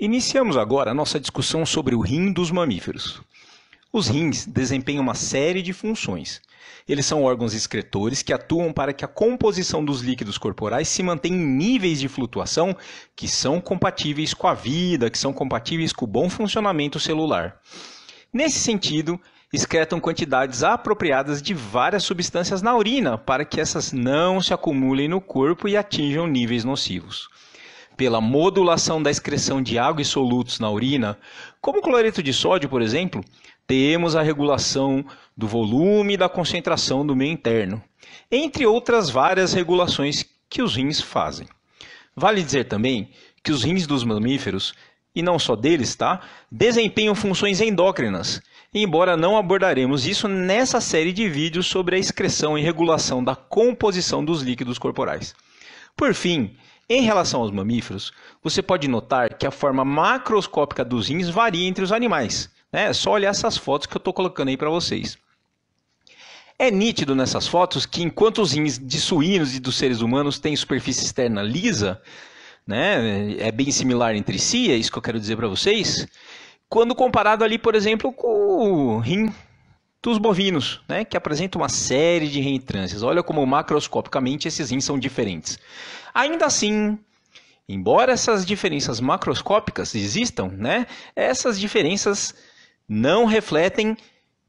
Iniciamos agora a nossa discussão sobre o rim dos mamíferos. Os rins desempenham uma série de funções. Eles são órgãos excretores que atuam para que a composição dos líquidos corporais se mantenha em níveis de flutuação que são compatíveis com a vida, que são compatíveis com o bom funcionamento celular. Nesse sentido, excretam quantidades apropriadas de várias substâncias na urina para que essas não se acumulem no corpo e atinjam níveis nocivos pela modulação da excreção de água e solutos na urina, como o cloreto de sódio, por exemplo, temos a regulação do volume e da concentração do meio interno, entre outras várias regulações que os rins fazem. Vale dizer também que os rins dos mamíferos, e não só deles, tá, desempenham funções endócrinas, embora não abordaremos isso nessa série de vídeos sobre a excreção e regulação da composição dos líquidos corporais. Por fim, em relação aos mamíferos, você pode notar que a forma macroscópica dos rins varia entre os animais. Né? É só olhar essas fotos que eu estou colocando aí para vocês. É nítido nessas fotos que enquanto os rins de suínos e dos seres humanos têm superfície externa lisa, né, é bem similar entre si, é isso que eu quero dizer para vocês, quando comparado ali, por exemplo, com o rim dos bovinos, né, que apresenta uma série de reentrâncias. Olha como macroscopicamente esses rins são diferentes. Ainda assim, embora essas diferenças macroscópicas existam, né, essas diferenças não refletem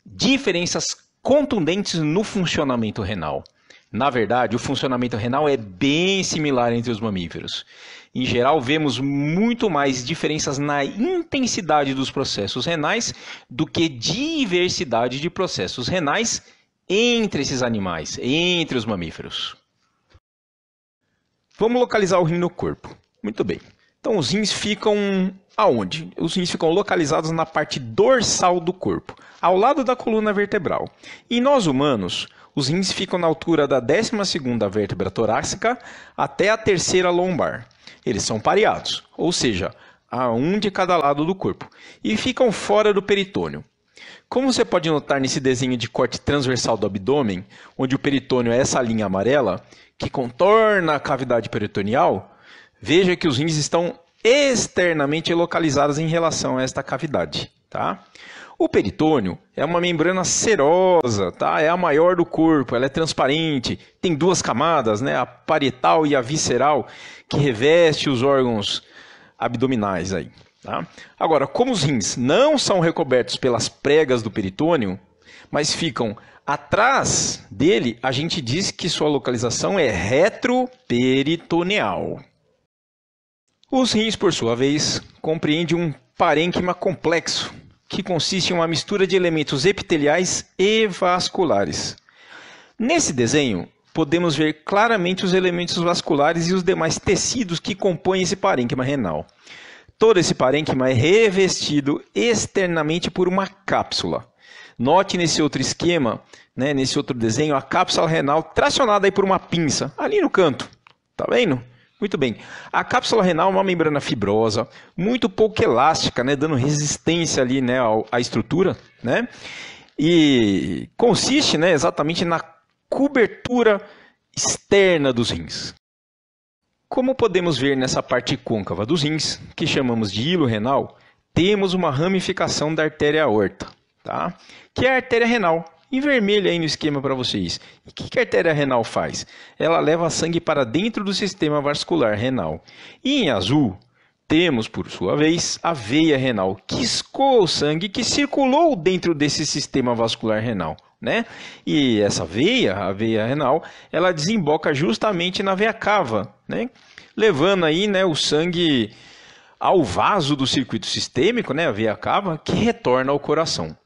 diferenças contundentes no funcionamento renal. Na verdade, o funcionamento renal é bem similar entre os mamíferos. Em geral, vemos muito mais diferenças na intensidade dos processos renais do que diversidade de processos renais entre esses animais, entre os mamíferos. Vamos localizar o rim no corpo. Muito bem. Então, os rins ficam aonde? Os rins ficam localizados na parte dorsal do corpo, ao lado da coluna vertebral. Em nós humanos, os rins ficam na altura da 12 vértebra torácica até a terceira lombar. Eles são pareados, ou seja, a um de cada lado do corpo, e ficam fora do peritônio. Como você pode notar nesse desenho de corte transversal do abdômen, onde o peritônio é essa linha amarela que contorna a cavidade peritoneal, veja que os rins estão externamente localizados em relação a esta cavidade, tá? O peritônio é uma membrana serosa, tá? É a maior do corpo, ela é transparente, tem duas camadas, né? A parietal e a visceral, que reveste os órgãos abdominais aí, tá? Agora, como os rins não são recobertos pelas pregas do peritônio, mas ficam atrás dele, a gente diz que sua localização é retroperitoneal. Os rins, por sua vez, compreendem um parênquima complexo, que consiste em uma mistura de elementos epiteliais e vasculares. Nesse desenho, podemos ver claramente os elementos vasculares e os demais tecidos que compõem esse parênquima renal. Todo esse parênquima é revestido externamente por uma cápsula. Note nesse outro esquema, né, nesse outro desenho, a cápsula renal tracionada aí por uma pinça, ali no canto. Tá vendo? Muito bem. A cápsula renal é uma membrana fibrosa, muito pouco elástica, né, dando resistência ali, né, à estrutura, né? E consiste, né, exatamente na cobertura externa dos rins. Como podemos ver nessa parte côncava dos rins, que chamamos de hilo renal, temos uma ramificação da artéria aorta, tá? Que é a artéria renal, em vermelho aí no esquema para vocês. E o que, a artéria renal faz? Ela leva sangue para dentro do sistema vascular renal. E em azul, temos, por sua vez, a veia renal, que escoa o sangue que circulou dentro desse sistema vascular renal. Né? E essa veia, a veia renal, ela desemboca justamente na veia cava, né? levando aí né, o sangue ao vaso do circuito sistêmico, né, a veia cava, que retorna ao coração.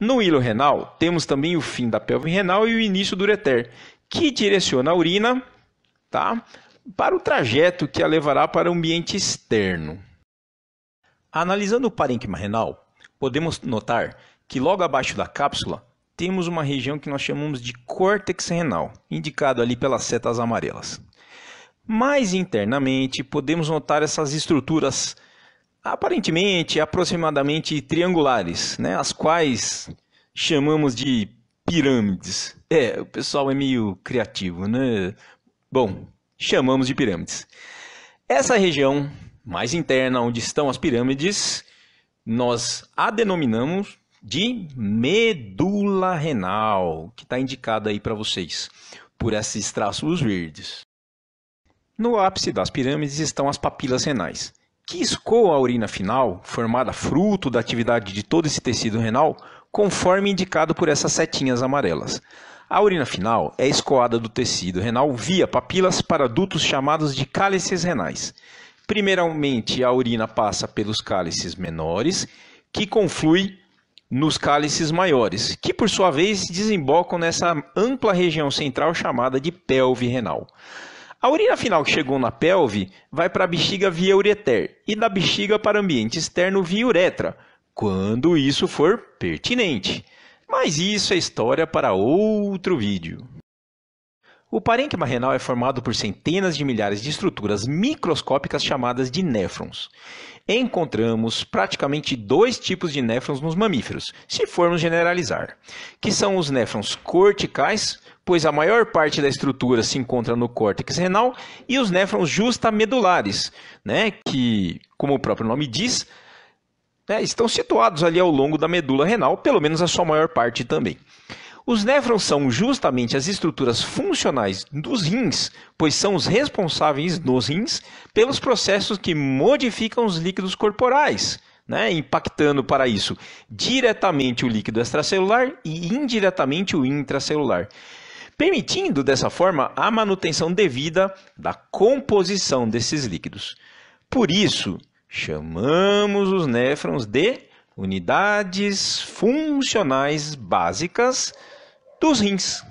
No hilo renal, temos também o fim da pelve renal e o início do ureter, que direciona a urina tá, para o trajeto que a levará para o ambiente externo. Analisando o parênquima renal, podemos notar que logo abaixo da cápsula temos uma região que nós chamamos de córtex renal, indicado ali pelas setas amarelas. Mais internamente, podemos notar essas estruturas aparentemente aproximadamente triangulares, né, as quais chamamos de pirâmides. É, o pessoal é meio criativo, né? Bom, chamamos de pirâmides. Essa região mais interna onde estão as pirâmides, nós a denominamos de medula renal, que está indicada aí para vocês por esses traços verdes. No ápice das pirâmides estão as papilas renais que escoa a urina final, formada fruto da atividade de todo esse tecido renal, conforme indicado por essas setinhas amarelas. A urina final é escoada do tecido renal via papilas para dutos chamados de cálices renais. Primeiramente, a urina passa pelos cálices menores, que conflui nos cálices maiores, que por sua vez desembocam nessa ampla região central chamada de pelve renal. A urina final que chegou na pelve vai para a bexiga via ureter e da bexiga para o ambiente externo via uretra, quando isso for pertinente. Mas isso é história para outro vídeo. O parênquima renal é formado por centenas de milhares de estruturas microscópicas chamadas de néfrons. Encontramos praticamente dois tipos de néfrons nos mamíferos, se formos generalizar, que são os néfrons corticais, pois a maior parte da estrutura se encontra no córtex renal, e os néfrons justamedulares, né, que, como o próprio nome diz, né, estão situados ali ao longo da medula renal, pelo menos a sua maior parte também. Os néfrons são justamente as estruturas funcionais dos rins, pois são os responsáveis nos rins pelos processos que modificam os líquidos corporais, né, impactando para isso diretamente o líquido extracelular e indiretamente o intracelular, permitindo dessa forma a manutenção devida da composição desses líquidos. Por isso, chamamos os néfrons de unidades funcionais básicas dos rins.